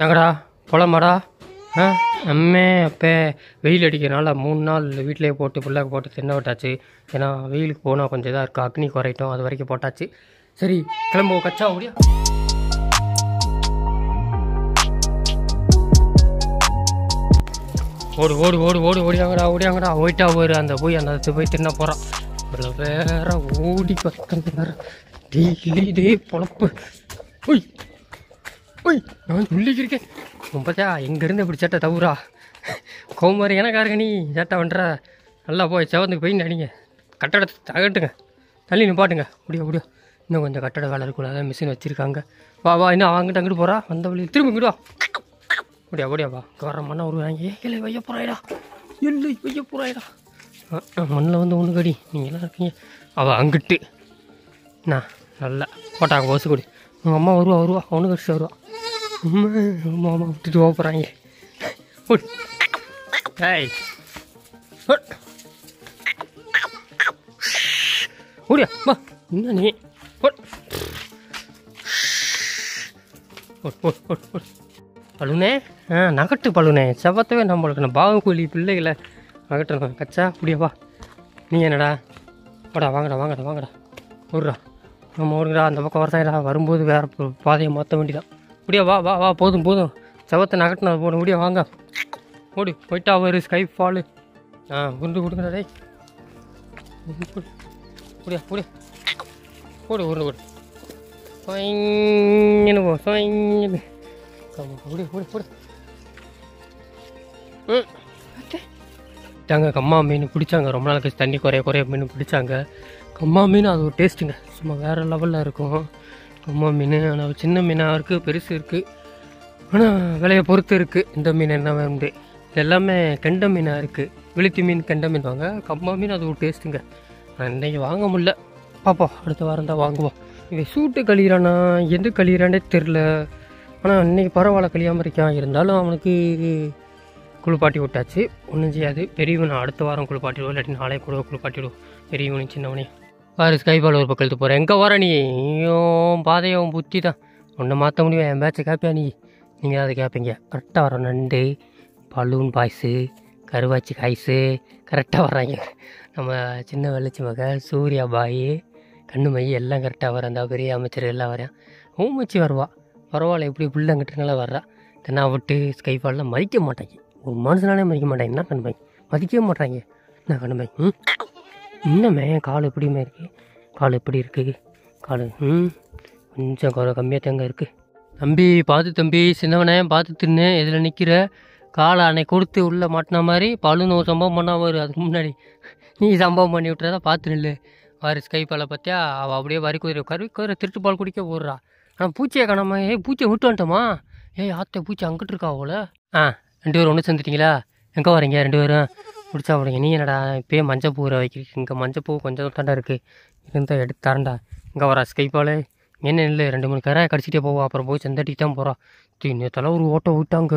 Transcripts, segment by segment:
நகடா போலாமாடா ஆ அம்மே அப்போ வெயில் அடிக்கிறனால மூணு நாள் வீட்டிலேயே போட்டு பிள்ளைக்கு போட்டு தின்ன விட்டாச்சு ஏன்னா வெயிலுக்கு போனால் கொஞ்சம் இதாக இருக்குது அக்னி குறையிட்டோம் அது வரைக்கும் போட்டாச்சு சரி கிளம்ப கச்சா முடியா ஓடு ஓடு ஓடு ஓடு ஓடியாங்கடா ஓடியாங்கடா ஓயிட்டா போயிரு அந்த போய் அந்த போய் தின்ன போகிறான் இதில் வேற ஓடி பக்கம் வேற டெய்லி டே பொழப்பு போய் ஓய் நான் உள்ளிக்கிருக்கேன் உன் பார்த்தா எங்கேருந்து இப்படி சேட்டை தவுரா கோமாரி எனக்காருங்க நீ சேட்டை பண்ணுற நல்லா போய் செவத்துக்கு போய் நடிங்க கட்டடத்தை தகட்டுங்க தள்ளி நிப்பாட்டுங்க அப்படியா அப்படியா இன்னும் கொஞ்சம் கட்டட வேலை இருக்கும் அதான் மிஷின் வச்சுருக்காங்க வா வா இன்னும் அவங்ககிட்ட அங்கிட்டு போகிறா வந்த வழியில் திரும்ப இங்கிட்டு வா அப்படியா அப்படியா வா கவரமான ஒரு வாங்கி இல்லை வைய போகிறாயிடா இல்லை வைய போகிறாயிடா மண்ணில் வந்து ஒன்று கடி நீங்கள் எல்லாம் இருக்கீங்க அவள் அங்கிட்டு நான் நல்லா போட்டாங்க பஸ்ஸு கொடி உங்கள் அம்மா வருவா வருவா அவனு கடிச்சு வருவா அம்மா அம்மா அம்மா விட்டுட்டு போகிறாங்க என்ன நீ பழுனே ஆ நகட்டு பழுனே செவ்வத்தவே நம்மளுக்கு நான் பாவம் கூலி பிள்ளைகளை நகட்டணும் கச்சா அப்படியாப்பா நீ என்னடா வாடா வாங்கடா வாங்கடா வாங்கடா ஒருடா நம்ம ஊருங்களா அந்த பக்கம் வரதாயிடா வரும்போது வேறு பாதையை மாற்ற வேண்டிதான் முடியா வா வா வா போதும் போதும் செவத்தை நகட்டினா போடும் முடியா வாங்க ஓடி போயிட்டா ஒரு ஸ்கை ஃபாலு ஆ உருண்டு கொடுங்கடா டேய் முடியா போடு உருண்டு போடு சொயின்னு போ சொயின்னு ம் கம்மா மீன் பிடிச்சாங்க ரொம்ப நாளைக்கு தண்ணி குறைய குறைய மீன் பிடிச்சாங்க கம்மா மீன் அது ஒரு டேஸ்ட்டுங்க சும்மா வேறு லெவலில் இருக்கும் கம்மா மீன் ஆனால் சின்ன மீனாக இருக்குது பெருசு இருக்குது ஆனால் விலையை பொறுத்து இருக்குது இந்த மீன் என்ன வேணுண்டு எல்லாமே கெண்ட மீனாக இருக்குது விழுத்தி மீன் கெண்ட மீன் வாங்க கம்மா மீன் அது ஒரு டேஸ்ட்டுங்க நான் இன்றைக்கி வாங்க முடில பாப்பா அடுத்த வாரம் தான் வாங்குவோம் இவன் சூட்டு கழியிறானா எது கழியிறானே தெரில ஆனால் இன்றைக்கி பரவாயில்ல கழியாமல் இருக்கான் இருந்தாலும் அவனுக்கு குளிப்பாட்டி விட்டாச்சு ஒன்றும் செய்யாது பெரியவனை அடுத்த வாரம் குளிப்பாட்டிடுவோம் இல்லாட்டி நாளே கூட குளிப்பாட்டிடுவோம் பெரியவனையும் சின்னவனையும் காரு ஸ்கைபால் ஒரு பக்கத்து போகிறேன் எங்கே வர நீ ஐயோம் பாதையும் புத்தி தான் ஒன்றை மாற்ற முடியும் என் பேச்சை கேட்பியா நீ நீங்கள் அதை கேட்பீங்க கரெக்டாக வரோம் நண்டு பலூன் பாய்ஸு கருவாச்சி காய்ஸு கரெக்டாக வர்றாங்க நம்ம சின்ன வெள்ளச்சி மகள் சூர்யா பாய் கண்ணுமை எல்லாம் கரெக்டாக வரேன் அந்த பெரிய அமைச்சர் எல்லாம் வரேன் ஊமச்சி வருவா பரவாயில்ல எப்படி பிள்ளைங்கிட்டனால வர்றா விட்டு ஸ்கைஃபால்லாம் மதிக்க மாட்டாங்க ஒரு மனுஷனாலே மதிக்க மாட்டாங்க என்ன கண்பாய் மதிக்கவே மாட்டாங்க என்ன கண்பாய் ம் இன்னுமே கால் எப்படியுமே இருக்குது கால் எப்படி இருக்குது கால் ம் கொஞ்சம் குறை கம்மியாக தேங்க இருக்குது தம்பி பார்த்து தம்பி சின்னவனே பார்த்து தின்னு இதில் நிற்கிற காலை அன்னை கொடுத்து உள்ளே மாட்டின மாதிரி பழுனு ஒரு சம்பவம் பண்ணால் வரும் அதுக்கு முன்னாடி நீ சம்பவம் பண்ணி விட்டுறதா பார்த்து நில்லு வாரி ஸ்கைப்பால் பார்த்தியா அவள் அப்படியே வரி குதிரை கருவி குதிரை திருட்டு பால் குடிக்க போடுறா ஆனால் பூச்சியை காணாமல் ஏய் பூச்சியை விட்டு வந்துட்டோமா ஏய் ஆத்த பூச்சி அங்கிட்டு இருக்கா அவளை ஆ ரெண்டு பேரும் ஒன்று சேர்ந்துட்டீங்களா எங்கே வரீங்க ரெண்டு பேரும் பிடிச்சா உனக்கு நீ என்னடா இப்பயே மஞ்சப்பூ பூ வைக்கிறீங்க இங்கே மஞ்சப்பூ கொஞ்சம் தாண்டா இருக்குது இருந்தால் எடுத்து தரண்டா இங்கே வர ஸ்கைப்பால் என்ன இல்லை ரெண்டு மூணு கரை கடிச்சிட்டே போவோம் அப்புறம் போய் செந்தட்டி தான் போகிறோம் தலை ஒரு ஓட்டை விட்டாங்க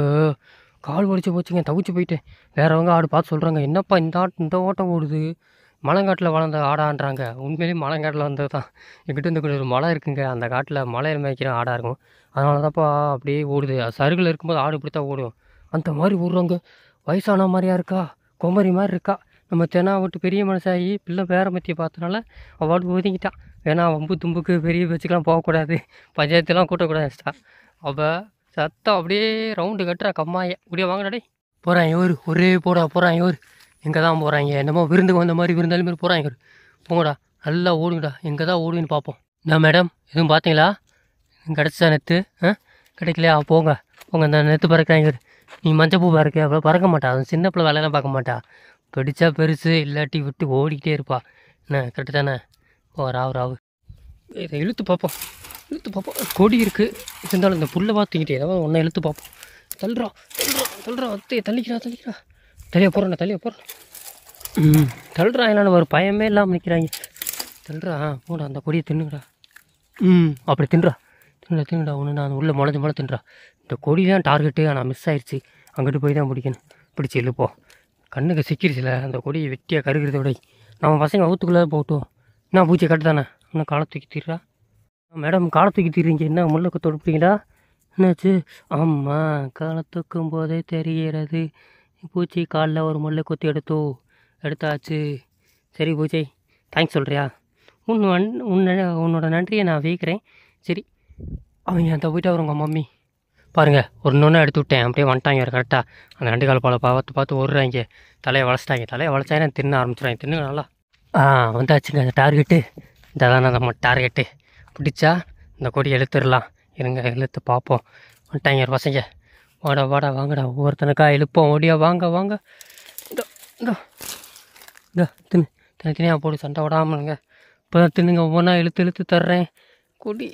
கால் வலிச்சு போச்சுங்க தவிச்சு போயிட்டேன் வேறவங்க ஆடு பார்த்து சொல்கிறாங்க என்னப்பா இந்த ஆட்டு இந்த ஓட்டம் ஓடுது மலங்காட்டில் வளர்ந்த ஆடான்றாங்க உண்மையிலேயே மலங்காட்டில் வந்தது தான் எங்கிட்ட இந்த ஒரு மலை இருக்குங்க அந்த காட்டில் மலையில் மேய்க்கிற ஆடாக இருக்கும் அதனால தான்ப்பா அப்படியே ஓடுது சருகில் இருக்கும்போது ஆடு இப்படி தான் ஓடும் அந்த மாதிரி ஓடுறாங்க வயசான மாதிரியா இருக்கா குமரி மாதிரி இருக்கா நம்ம தெனா விட்டு பெரிய மனுஷாகி பிள்ளை பேரமத்தியை பார்த்தனால அவார்டு ஒதுங்கிட்டான் ஏன்னா வம்பு தும்புக்கு பெரிய பேச்சுக்கெலாம் போகக்கூடாது பஞ்சாயத்துலாம் கூட்டக்கூடாது அவள் சத்தம் அப்படியே ரவுண்டு கட்டுற கம்மாய இப்படியே வாங்கடே போகிறான் இவர் ஒரே போடா போகிறான் ஒரு இங்கே தான் போகிறாங்க என்னமோ விருந்துக்கு வந்த மாதிரி விருந்தாலும் மாரி போகிறாங்க இவர் போங்கடா நல்லா ஓடுங்கடா எங்கே தான் ஓடுங்கன்னு பார்ப்போம் நான் மேடம் எதுவும் பார்த்தீங்களா கிடச்சா நெத்து ஆ கிடைக்கலையா போங்க போங்க இந்த நெத்து பறக்கிறாங்க இவர் நீ மஞ்சள் பூ பறக்க அவ்வளோ பறக்க மாட்டா அது சின்ன பிள்ளை வேலையெல்லாம் பார்க்க மாட்டா பிடிச்சா பெருசு இல்லாட்டி விட்டு ஓடிக்கிட்டே இருப்பா என்ன கரெக்டு தானே ஓ ராவு ராவு இதை இழுத்து பார்ப்போம் இழுத்து பார்ப்போம் கொடி இருக்குது இருந்தாலும் இந்த புல்லை பார்த்துக்கிட்டே ஏதாவது ஒன்றை இழுத்து பார்ப்போம் தள்ளுறா தள்ளுறா தள்ளுறா அத்தையை தள்ளிக்கிறா தள்ளிக்கிறா தள்ளிய போகிறேன் தள்ளிய போகிறேன் ம் தள்ளுறா என்னால் ஒரு பயமே இல்லாமல் நிற்கிறாங்க தள்ளுறா போடா அந்த கொடியை தின்னுங்கடா ம் அப்படி தின்றா தின்னுடா திங்கடா ஒன்று நான் உள்ளே முளைஞ்சு முளைச்சுன்றா இந்த கொடி தான் டார்கெட்டு ஆனால் மிஸ் ஆயிடுச்சு அங்கிட்டு போய் தான் பிடிக்கணும் பிடிச்சி இல்லைப்போ கண்ணுக்கு சிக்கிருச்சுல அந்த கொடியை வெட்டியாக கருகிறத விட நம்ம பசங்க ஊத்துக்குள்ளே போட்டோம் என்ன பூச்சி கட்டுதானே தானே இன்னும் காலை தூக்கி தீர்றா மேடம் காலை தூக்கி தீர்றீங்க என்ன முள்ளக்கு தொடுப்பீங்களா என்னாச்சு ஆமாம் காலை தூக்கும் போதே தெரிகிறது பூச்சி காலில் ஒரு முள்ளை கொத்தி எடுத்தோ எடுத்தாச்சு சரி பூஜை தேங்க்ஸ் சொல்கிறியா உன் உன்னோட நன்றியை நான் வைக்கிறேன் சரி அவங்க அந்த போயிட்டு உங்கள் மம்மி பாருங்கள் இன்னொன்று எடுத்து விட்டேன் அப்படியே வந்துட்டாங்க அவர் கரெக்டாக அந்த ரெண்டு கால் பாலை பார்த்து பார்த்து ஓடுறாங்க தலையை வளச்சிட்டாங்க தலையை நான் தின்ன ஆரம்பிச்சிடுறாங்க தின்னு நல்லா ஆ வந்தாச்சுங்க அந்த டார்கெட்டு இதெல்லாம் நம்ம டார்கெட்டு பிடிச்சா இந்த கொடி இழுத்துடலாம் இருங்க இழுத்து பார்ப்போம் வந்துட்டாங்க பசங்க வாடா வாடா வாங்கடா ஒவ்வொருத்தனுக்கா இழுப்போம் ஓடியா வாங்க வாங்க இந்த இந்த தின்னு தனித்தனியாக போட்டு சண்டை விடாமலுங்க இப்போ தான் தின்னுங்க ஒவ்வொன்றா இழுத்து இழுத்து தர்றேன் கொடி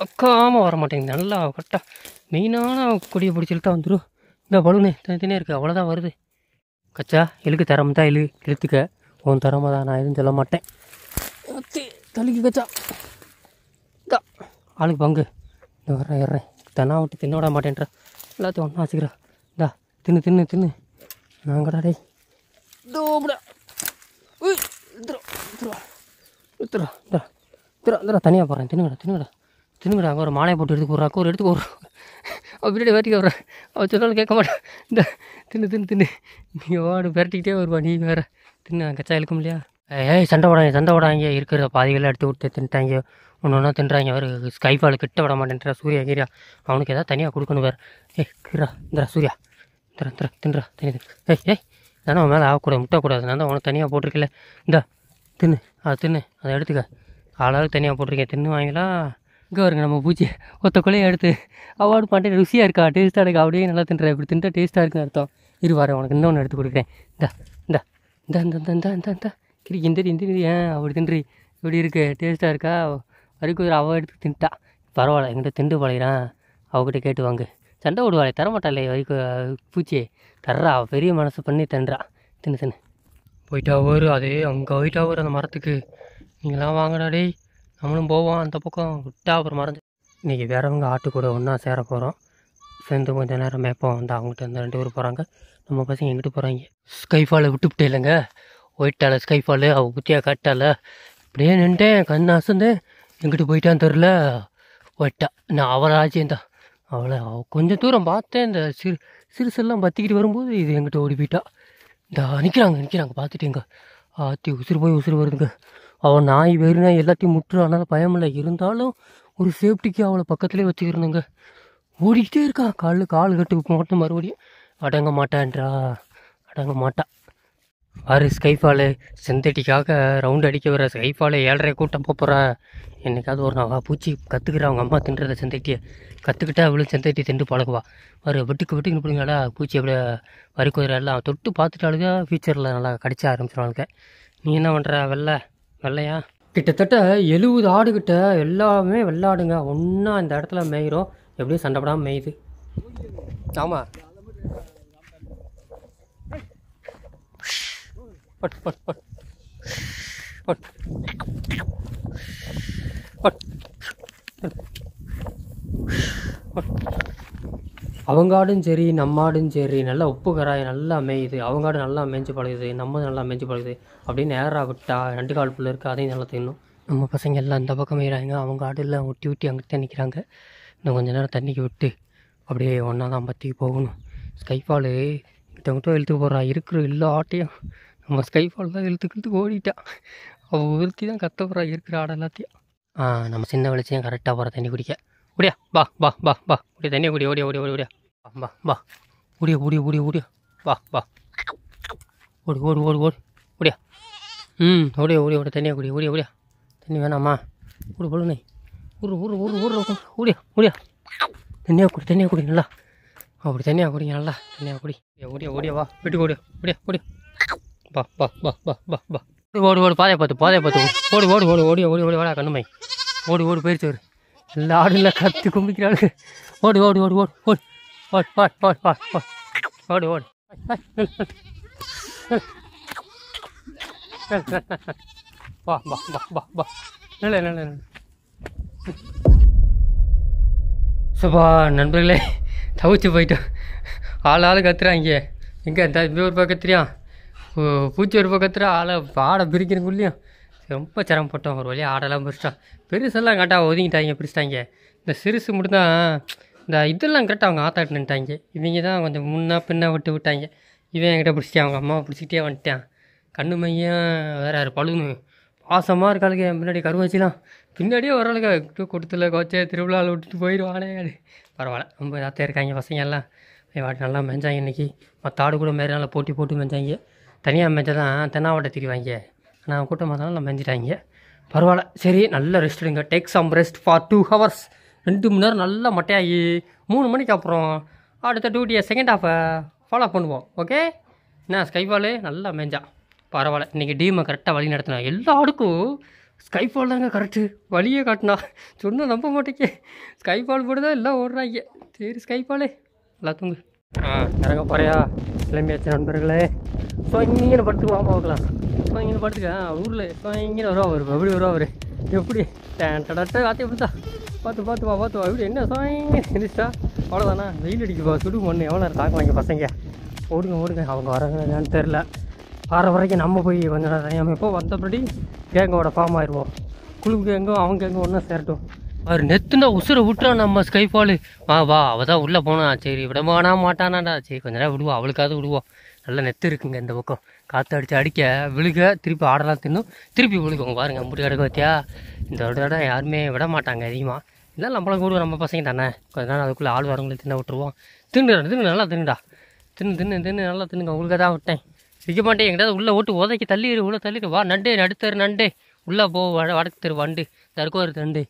பக்காமல் வர மாட்டேங்குது நல்லா கரெக்டாக மெயினான கொடியை பிடிச்சிட்டு தான் வந்துடும் இந்த பலூனு தனி தனியாக இருக்குது அவ்வளோதான் வருது கச்சா இழுக்கு தரம் தான் இழு இழுத்துக்க உன் தரமாக தான் நான் எதுவும் சொல்ல மாட்டேன் தள்ளிக்கு கச்சா இதா ஆளுக்கு பங்கு இந்த வர்றேன் ஏறேன் தனா விட்டு தின்ன விட மாட்டேன்ற எல்லாத்தையும் ஒன்றா வச்சுக்கிறேன் இந்தா தின்னு தின்னு தின்னு நான் கடாடே டே டோபடா உய் இந்தா இந்தா இந்த தனியாக போகிறேன் தின்னுங்கடா தின்னுங்கடா திரும்புகிறாங்க ஒரு மாலையை போட்டு எடுத்து விட்றாக்கோ ஒரு எடுத்து ஒரு அவள் பின்னாடி வரைக்கும் வர்றேன் அவள் சொன்னாலும் கேட்க மாட்டேன் இந்த தின்னு தின்னு தின்னு நீ வாடு விரட்டிக்கிட்டே வருவா நீ வேறு தின்னு கச்சா இழுக்கும் இல்லையா ஏய் சண்டை விடாங்க சண்டை விடாங்க இருக்கிற பாதிகளை எடுத்து விட்டு தின்ட்டாங்க ஒன்று ஒன்றா தின்றாங்க அவர் ஸ்கைஃபால் கிட்ட விட மாட்டேன்றா சூர்யா கீரியா அவனுக்கு எதாவது தனியாக கொடுக்கணும் வேறு ஏய் கீரா இந்தரா சூர்யா திரா திரா தின்றா தனி ஏய் ஏய் தானே அவன் மேலே ஆகக்கூடாது முட்டக்கூடாது நான் தான் உனக்கு தனியாக போட்டிருக்கல இந்த தின்னு அதை தின்னு அதை எடுத்துக்க ஆளாளுக்கு தனியாக போட்டிருக்கேன் தின்னு வாங்கிலாம் இங்கே வருங்க நம்ம பூச்சி ஒத்த கொலையை எடுத்து அவார்டு பண்ணிட்டு ருசியாக இருக்கா டேஸ்ட்டாக இருக்கா அப்படியே நல்லா தின்ற இப்படி தின்ற டேஸ்ட்டாக இருக்குன்னு அர்த்தம் இருவார் வர உனக்கு இன்னொன்று எடுத்து கொடுக்குறேன் இந்தா இந்தா இந்தா இந்த இந்த இந்த இந்த இந்த கிரி இந்த இந்த ஏன் அப்படி தின்றி இப்படி இருக்கு டேஸ்ட்டாக இருக்கா வரைக்கும் அவள் எடுத்து தின்ட்டா பரவாயில்ல எங்கிட்ட திண்டு பழகிறான் அவகிட்ட கேட்டு வாங்க சண்டை விடுவாளே தரமாட்டாளே வரைக்கும் பூச்சி தர்றா அவள் பெரிய மனசு பண்ணி தின்றா தின்னு தின்னு போயிட்டா ஒரு அதே அங்கே போயிட்டா ஒரு அந்த மரத்துக்கு நீங்களாம் வாங்கடா நம்மளும் போவோம் அந்த பக்கம் விட்டா அப்புறம் மறந்து இன்றைக்கி வேறவங்க ஆட்டு கூட ஒன்றா சேர போகிறோம் சேர்ந்து கொஞ்சம் நேரம் மேப்போம் வந்து அவங்ககிட்ட இருந்து ரெண்டு பேரும் போகிறாங்க நம்ம பசங்க எங்கிட்டு போகிறாங்க ஸ்கைஃபாலை விட்டே இல்லைங்க ஒயிட்டால ஸ்கைஃபாலு அவள் குத்தியாக கட்டால இப்படியே நின்ட்டேன் கண் அசந்து எங்கிட்டு போயிட்டான்னு தெரில ஒயிட்டா நான் அவளை ஆச்சியந்தான் அவளை அவள் கொஞ்சம் தூரம் பார்த்தேன் இந்த சிறு சிறுசெல்லாம் பற்றிக்கிட்டு வரும்போது இது எங்கிட்ட ஓடி போயிட்டா இந்த நிற்கிறாங்க நிற்கிறாங்க பார்த்துட்டு ஆத்தி ஆற்றி உசுறு போய் உசுறு வருதுங்க அவன் நாய் வெறி எல்லாத்தையும் முற்று ஆனால் பயமில்லை இருந்தாலும் ஒரு சேஃப்டிக்கு அவளை பக்கத்துலேயே வச்சுக்கிருந்தேங்க ஓடிக்கிட்டே இருக்கா காலு கால் கட்டு மட்டும் மறுபடியும் அடங்க மாட்டான்றா அடங்க மாட்டா ஆறு ஸ்கைஃபாலு சிந்தட்டிக்காக ரவுண்ட் அடிக்க வர ஸ்கைஃபாலை ஏழரை கூட்டம் போகிறேன் என்னைக்காவது ஒரு நாள் பூச்சி கற்றுக்கிறா அவங்க அம்மா தின்றத சிந்தட்டியை கற்றுக்கிட்டா அவளு சிந்தட்டி திண்டு பழகுவா ஒரு வெட்டுக்கு வெட்டுக்கு பிடிங்கடா பூச்சி அப்படியே வரி குதிரை எல்லாம் தொட்டு பார்த்துட்டாளுங்க ஃபியூச்சரில் நல்லா கடிச்ச ஆரம்பிச்சிருவாங்க நீ என்ன பண்ணுற வெளில வெள்ளையா கிட்டத்தட்ட எழுபது ஆடுகிட்ட எல்லாமே வெள்ளாடுங்க ஒன்றா இந்த இடத்துல மேயிரும் எப்படியும் சண்டைப்படாமல் மேயுது ஆமாம் but but but but but but அவங்க சரி நம்மாடும் சரி நல்லா உப்பு கராய் நல்லா அமையுது அவங்காடு நல்லா அமைஞ்சு பழகுது நம்ம நல்லா அமைஞ்சு பழகுது அப்படின்னு நேராக விட்டா ரெண்டு கால் பிள்ளை இருக்குது அதையும் நல்லா தின்னும் நம்ம பசங்க எல்லாம் இந்த பக்கம் ஏறாங்க அவங்க எல்லாம் ஒட்டி ஊட்டி அங்கிட்ட தான் நிற்கிறாங்க இன்னும் கொஞ்சம் நேரம் தண்ணிக்கு விட்டு அப்படியே ஒன்றா தான் பற்றி போகணும் ஸ்கைஃபாலு கிட்டவங்கிட்ட இழுத்து போகிறா இருக்கிற எல்லா ஆட்டையும் நம்ம ஸ்கைஃபால் தான் இழுத்து ஓடிட்டான் அவள் உறுத்தி தான் கத்த போகிறா இருக்கிற ஆடை எல்லாத்தையும் நம்ம சின்ன வெளிச்சையும் கரெக்டாக போகிறா தண்ணி குடிக்க ஓடியா பா பா பா பா ஓடியா தண்ணியை குடி ஓடியா ஓடி ஓடி ஓடியா வா வா ஓடியா ஓடியா ஓடியா ஓடியா வா வா ஓடி ஓடி ஓடி ஓடி ஓடியா ம் ஓடியா ஓடியா ஓடி தனியாக ஓடியா ஓடியா ஓடியா தண்ணி வேணாமா ஓடு போடு நீ ஊரு ஊரு ஊரு ஓடியா ஓடியா தண்ணியாக குடி தண்ணியாக குடி நல்லா அப்படி தண்ணியாக குடிங்க நல்லா தண்ணியாக குடி ஓடியா ஓடியா வா வீட்டுக்கு ஓடியா ஓடியா ஓடியா வா வா வா வா வா வா ஓடு ஓடு பாதையை பார்த்து பாதையை பார்த்து ஓடு ஓடு ஓடு ஓடி ஓடி ஓடி வாடா கண்ணுமை ஓடி ஓடி போயிடுச்சு ஒரு எல்லா எல்லாம் கற்று கும்பிக்கிறாரு ஓடு ஓடு ஓடு ஓடு ஓடு ஓட் ஓட் ஓட் ஓடு ஓடு வா வா வா வா வா நிலை நிலை சுபா நண்பர்களே தவிச்சு போயிட்டோம் ஆள் ஆள் கத்துறாங்க எங்கே இந்த ஒரு பக்கத்துலையும் பூச்சி ஒரு பக்கத்துல ஆளை ஆடை பிரிக்கிறக்குள்ளேயும் ரொம்ப சிரமப்பட்டோம் ஒரு வழியாக ஆடெல்லாம் பிரிச்சிட்டோம் பெருசெல்லாம் கரெக்டாக ஒதுங்கிட்டாங்க பிரிச்சிட்டாங்க இந்த சிறுசு மட்டும்தான் இந்த இதெல்லாம் கரெக்டாக அவங்க ஆத்தாட்டு நின்ட்டாங்க இவங்க தான் கொஞ்சம் முன்னா பின்னா விட்டு விட்டாங்க இவன் என்கிட்ட பிடிச்சிட்டே அவங்க அம்மாவை பிடிச்சிக்கிட்டே வந்துட்டான் கண்ணு மையம் வேறு யார் பழுகுனு பாசமாக இருக்காளுக்கு என் பின்னாடி கருவாச்சிலாம் பின்னாடியே ஓரளவுக்கு கொடுத்துல கோச்சே திருவிழாவில் விட்டுட்டு போயிடுவானே அது பரவாயில்ல ரொம்ப இதாக இருக்காங்க பசங்க எல்லாம் வாட்டி நல்லா மெஞ்சாங்க இன்றைக்கி மற்ற ஆடு கூட மாரி நல்லா போட்டி போட்டு மெஞ்சாங்க தனியாக மெஞ்சதான் தென்னாவட்டை திரிவாங்க ஆனால் கூட்டம் பார்த்தாலும் நல்லா மெஞ்சிட்டாங்க பரவாயில்ல சரி நல்லா ரெஸ்ட் எடுங்க take some rest for two hours ரெண்டு மணி நேரம் நல்லா மொட்டையாகி மூணு மணிக்கு அப்புறம் அடுத்த டியூட்டியை செகண்ட் ஹாஃபை ஃபாலோ பண்ணுவோம் ஓகே என்ன ஸ்கைஃபாலு நல்லா மேஞ்சா பரவாயில்ல இன்றைக்கி டீமை கரெக்டாக வழி நடத்தினா எல்லா ஆடுக்கும் ஸ்கைஃபால் தாங்க கரெக்டு வழியே காட்டினா சொன்னால் நம்ப மாட்டேங்க ஸ்கைஃபால் போடுதா எல்லாம் ஓடுறாங்க சரி ஸ்கைஃபாலே நல்லா தூங்கு ஆ இறங்க போறியா இளமையாச்சு நண்பர்களே ஸோ இங்கே படுத்துக்கு வாங்க பார்க்கலாம் ஸோ இங்கே படுத்துக்க ஊரில் ஸோ இங்கே வருவா அவர் எப்படி வருவா அவர் எப்படி டேன் டடாட்டு காத்தி எப்படிதான் பார்த்து பார்த்துப்பா வா இப்படி என்ன சாயங்க இருந்துச்சா அவ்வளோதானா வெயில் அடிக்குப்பா சுடு மண்ணு எவ்வளோ நேரம் தாக்கலாம் இங்கே பசங்க ஓடுங்க ஓடுங்க அவங்க என்னன்னு தெரில வர வரைக்கும் நம்ம போய் கொஞ்ச நேரம் எப்போ இப்போ வந்தபடி கேங்கோட ஃபார்ம் ஆயிடுவோம் குழு கேங்கோ அவங்க கேங்கோ ஒன்றா சேரட்டும் அவர் நெத்துனா உசுரை விட்டுறா நம்ம ஸ்கை ஃபாலு வா வா அவள் தான் உள்ளே போனான் சரி விடமானா மாட்டானாடா சரி கொஞ்ச நேரம் விடுவோம் அவளுக்காவது விடுவோம் நல்லா நெத்து இருக்குங்க இந்த பக்கம் காற்று அடித்து அடிக்க விழுக திருப்பி ஆடலாம் தின்னும் திருப்பி விழுக்கும் பாருங்கள் முடி கிடக்க பார்த்தியா இந்த தடவை யாருமே விட மாட்டாங்க அதிகமாக இல்லை நம்மளும் கூட நம்ம பசங்க தானே கொஞ்ச நாள் அதுக்குள்ளே ஆள் வரவங்களை தின்ன விட்டுருவோம் தின்னு தின்னு நல்லா தின்னுடா தின்னு தின்னு தின்னு நல்லா தின்னுங்க உங்களுக்கு தான் விட்டேன் சிக்க மாட்டேன் எங்கிட்டாவது உள்ளே ஓட்டு உதைக்கி தள்ளிடு உள்ளே தள்ளிடு வா நண்டு நடுத்தர் நண்டு உள்ளே போ வட வடக்கு தெரு வண்டு தருக்கோ ஒரு தண்டு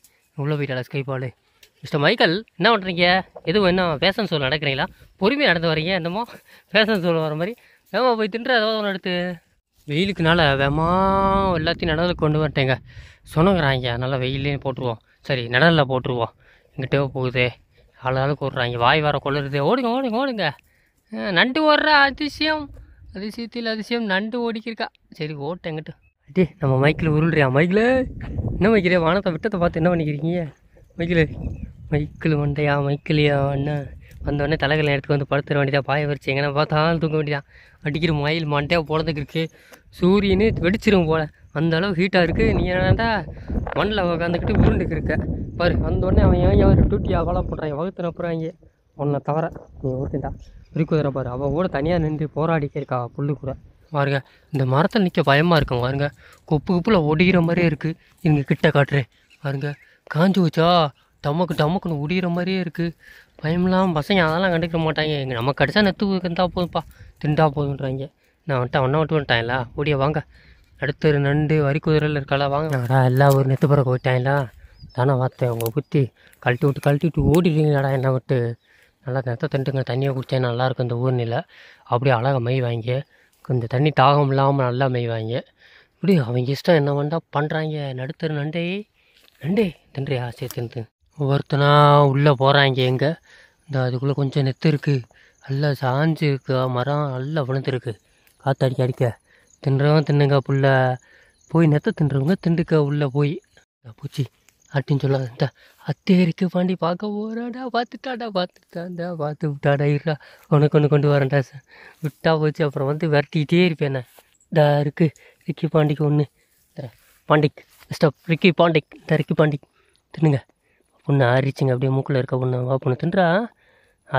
உள்ளே போயிட்டாளா ஸ்கைபாலு மிஸ்டர் மைக்கேல் என்ன பண்ணுறீங்க எதுவும் என்ன ஃபேஷன் ஷோவில் நடக்கிறீங்களா பொறுமையாக நடந்து வரீங்க என்னமோ ஃபேஷன் ஷோவில் வர மாதிரி ஏமா போய் தின்ற ஏதாவது ஒன்று எடுத்து வெயிலுக்குனால வேமா எல்லாத்தையும் நடலில் கொண்டு வரட்டேங்க சொன்னங்கிறாங்க நல்லா வெயிலே போட்டுருவோம் சரி நடலில் போட்டுருவோம் எங்கிட்டே போகுது ஆளாளுக்கு ஓடுறாங்க வாய் வர கொள்ளுறது ஓடுங்க ஓடுங்க ஓடுங்க நண்டு ஓடுற அதிசயம் அதிசயத்தில் அதிசயம் நண்டு ஓடிக்கிருக்கா சரி ஓட்டு எங்கிட்ட அடி நம்ம மைக்கில் உருள்றியா மைக்கில் என்ன மைக்கிலே வானத்தை விட்டத்தை பார்த்து என்ன பண்ணிக்கிறீங்க மைக்கில் மைக்கிள் மண்டையா மைக்கிளியா என்ன வந்தோடனே தலைகளை எடுத்து வந்து படுத்துற வேண்டியதாக பாய வரிச்சு எங்கே பார்த்தாலும் தூங்க வேண்டியதான் அடிக்கிற மயில் மண்டையாக போகிறதுக்கு இருக்குது சூரியனு வெடிச்சிரும் போல் அந்த அளவு ஹீட்டாக இருக்குது நீ என்னடா மண்ணில் உட்காந்துக்கிட்டு உருண்டுக்கு இருக்க பாரு வந்தோடனே அவன் ஏன் அவன் டூட்டி அவலாம் போடுறாங்க வகுத்துன நப்புறாங்க உன்னை தவிர நீ ஒருத்தன்டா இருக்குதுரா பாரு அவள் கூட தனியாக நின்று போராடிக்க இருக்கா புல்லு கூட பாருங்க இந்த மரத்தில் நிற்க பயமாக இருக்கும் பாருங்க கொப்பு குப்பில் ஒடிகிற மாதிரியே இருக்குது இங்கே கிட்ட காட்டுறேன் பாருங்க காஞ்சி வச்சா டமக்கு டமக்குன்னு ஒடிகிற மாதிரியே இருக்குது பயமில்லாமல் பசங்க அதெல்லாம் கண்டுக்க மாட்டாங்க இங்கே நம்ம கடைசா நெத்து இருந்தா போதும்ப்பா திண்டா போதுன்றாங்க நான் வந்துட்டு ஒன்றை விட்டு வந்துட்டாங்களா ஓடிய வாங்க அடுத்த நண்டு வரி குதிரையில் இருக்காளா வாங்க நாடா எல்லா ஒரு நெத்து பிறகு போயிட்டாங்களா தானே வார்த்தை அவங்க குத்தி கழட்டி விட்டு கழட்டி விட்டு ஓடிடுறீங்களாடா என்ன விட்டு நல்லா நெத்த தண்டுங்க தண்ணியை குடித்தா நல்லாயிருக்கும் இந்த ஊர் ஊர்னில் அப்படியே அழகாக மெய் வாங்கி இந்த தண்ணி தாகம் இல்லாமல் நல்லா மெய் வாங்கி இப்படி அவங்க இஷ்டம் என்ன வேண்டாம் பண்ணுறாங்க நடுத்தர் நண்டே நண்டே தின்றியா சரி தின்னு ஒவ்வொருத்தனா உள்ளே போகிறாங்க எங்கே இந்த அதுக்குள்ளே கொஞ்சம் நெத்து இருக்குது நல்லா சாஞ்சு இருக்கு மரம் நல்லா விழுந்துருக்கு காற்றடிக்க அடிக்க அடிக்க தின்னுங்க புள்ள போய் நெத்த தின்றவங்க திண்டுக்க உள்ளே போய் பூச்சி அப்படின்னு சொல்ல அத்தே இருக்கு பாண்டி பார்க்க போகிறாடா பார்த்துட்டாடா பார்த்துட்டாண்டா பார்த்து விட்டாடா இருடா உனக்கு ஒன்று கொண்டு வரேன்டா விட்டா போச்சு அப்புறம் வந்து விரட்டிக்கிட்டே இருப்பேன் நான் டா இருக்கு ரிக்கி பாண்டிக்கு ஒன்று பாண்டிக் ஸ்டப் ரிக்கி பாண்டிக் இந்த ரிக்கி பாண்டிக் தின்னுங்க ஒன்று ஆறிச்சுங்க அப்படியே மூக்கில் இருக்க ஒன்று வா பொண்ணு தின்றா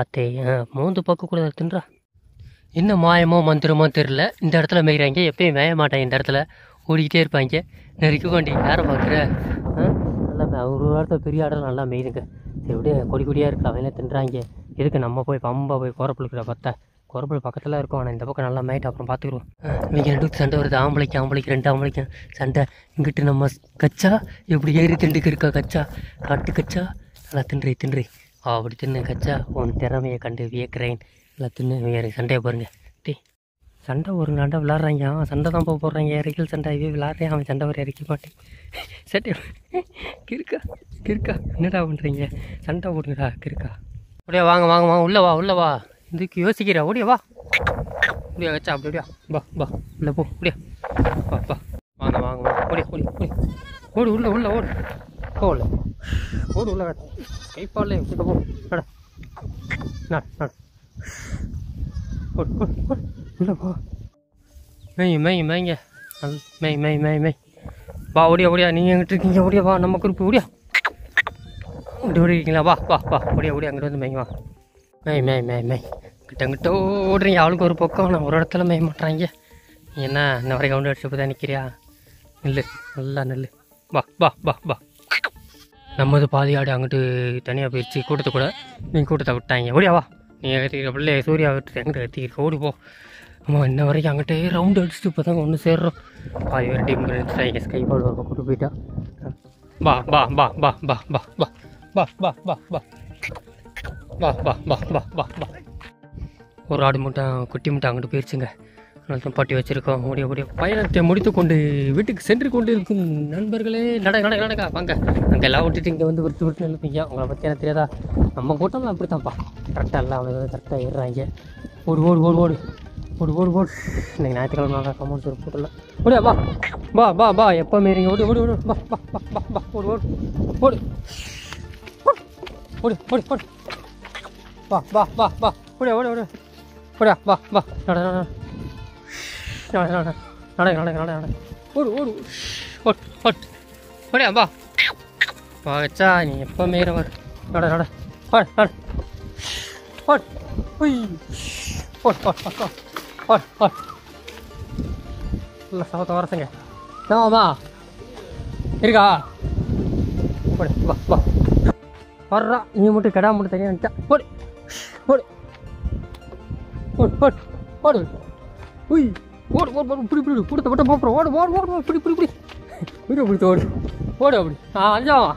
அத்தை மூந்து பார்க்கக்கூடாது தின்றா என்ன மாயமோ மந்திரமோ தெரில இந்த இடத்துல மேய்கிறாங்க எப்பயும் மேய மாட்டாங்க இந்த இடத்துல ஓடிக்கிட்டே இருப்பாங்க நெருக்க வேண்டிய யாரை பார்க்குற நல்லா ஒரு இடத்துல பெரிய ஆடலாம் நல்லா மேயுதுங்க சரி எப்படியே கொடி கொடியாக இருக்கலாம் அவங்களே தின்றாங்க எதுக்கு நம்ம போய் பம்பா போய் குறப்பிழுக்கிற பார்த்தா குரம்பல் பக்கத்தில் இருக்கும் ஆனால் இந்த பக்கம் நல்லா மேய்ட்டு அப்புறம் பார்த்துக்குருவோம் இன்றைக்கி ரெண்டு சண்டை வருது ஆம்பளைக்கு ஆம்பளைக்கு ரெண்டு ஆம்பளைக்கு சண்டை இங்கிட்டு நம்ம கச்சா எப்படி ஏறி திண்டுக்கு இருக்கா கச்சா காட்டு கச்சா நல்லா தின்றி தின்றி அப்படி தின்னு கச்சா உன் திறமையை கண்டு வியக்கிறேன் நல்லா தின்னு வேறு சண்டையை பாருங்கள் டீ சண்டை ஒரு சண்டை விளாட்றாங்க அவன் சண்டை தான் போக போடுறாங்க இறக்கில் சண்டை இவே விளாட்றேன் அவன் சண்டை வர இறக்க மாட்டேன் சட்டை கிருக்கா கிருக்கா என்னடா பண்ணுறீங்க சண்டை போடுங்கடா கிருக்கா அப்படியே வாங்க வாங்க வாங்க உள்ளே வா உள்ளே வா இதுக்கு யோசிக்கிறா ஓடியா வா அப்படியா வச்சா அப்படி அப்படியா பா உள்ள போ அப்படியா பா பா வாங்க வாங்க வாங்க ஓடியா ஓடி ஓடி ஓடு உள்ள உள்ள ஓடு போகல ஓடு உள்ள கைப்பாடல கிட்ட போ நட நட நட உள்ள போ மெய் மேய் மேய்ங்க மேய் மேய் மேய் மேய் வா ஓடியா ஓடியா நீங்கள் எங்கிட்ட இருக்கீங்க ஓடியா வா நம்ம குறிப்பு ஓடியா இப்படி ஓடி இருக்கீங்களா வா வா வா ஓடியா ஓடியா அங்கிட்டு வந்து மேய்ங்க வா மேய் மேய் மேய் மேய் கிட்டங்கிட்ட ஓடுறீங்க அவளுக்கு ஒரு பக்கம் நான் ஒரு இடத்துல மேய மாட்டுறாங்க நீ என்ன இந்த வரைக்கும் கவுண்டு அடிச்சு தான் நிற்கிறியா நெல் நல்லா நெல் வா வா வா வா நம்மது பாதி ஆடு அங்கிட்டு தனியாக போயிடுச்சு கூட்டத்தை கூட நீங்கள் கூட்டத்தை விட்டாங்க ஓடியா வா நீ கத்திக்கிற பிள்ளைய சூர்யா விட்டு எங்கிட்ட கத்திக்கிற ஓடி போ ஆமாம் இன்ன வரைக்கும் அங்கிட்டே ரவுண்டு அடிச்சுட்டு இப்போ தாங்க ஒன்று சேர்றோம் பாதி வேறு டீம் நினச்சிட்டாங்க ஸ்கை பால் ஒரு கூட்டு போயிட்டா பா வா பா பா பா பா பா பா பா பா பா வா வா வா வா வா வா ஒரு ஆடு மூட்டை குட்டி மூட்டை அங்கிட்டு போயிடுச்சுங்க அதனால பாட்டி வச்சுருக்கோம் முடிய முடிய பயணத்தை முடித்து கொண்டு வீட்டுக்கு சென்று கொண்டு இருக்கும் நண்பர்களே நடக்க நடக்க நடக்கா வாங்க அங்கே எல்லாம் விட்டுட்டு இங்கே வந்து விட்டு விட்டு நிலப்பீங்க உங்களை பற்றி எனக்கு தெரியாதா நம்ம கூட்டம்லாம் அப்படி தான்ப்பா கரெக்டாக எல்லாம் அவங்க கரெக்டாக ஏறுறாங்க ஓடு ஓடு ஓடு ஓடு ஓடு ஓடு ஓடு இன்றைக்கி ஞாயிற்றுக்கிழமை நல்லா ஒரு போட்டலாம் ஓடியா வா வா வா வா எப்போ மீறிங்க ஓடி ஓடி ஓடு வா வா வா வா ஓடு ஓடு ஓடு ஓடு ஓடு ஓடு வா வா வா வா ஓடியா ஓடியா ஓடியா ஓடியா வா வா நட நட நட நட நட நட நட நட ஓடு ஓடு ஓட் ஓட் ஓடியா வா வச்சா நீ எப்போ மேல வர நட நட ஓட நட ஓட் உய் ஓட் ஓட் ஓட் ஓட் ஓட் இல்லை சவத்தை வரசங்க என்னவாம்மா இருக்கா போடு வா வா வர்றா நீ மட்டும் கிடா மட்டும் தனியாக நினச்சா போடு ஓடு ஓடு ஓடு ஓடு உய் ஓடு ஓடு ஓடு பிடி பிடி கொடுத்த மட்டும் போகிறோம் ஓடு ஓடு ஓடு பிடி பிடி பிடி உயிரை பிடித்த ஓடு ஓடு அப்படி ஆ அஞ்சாவா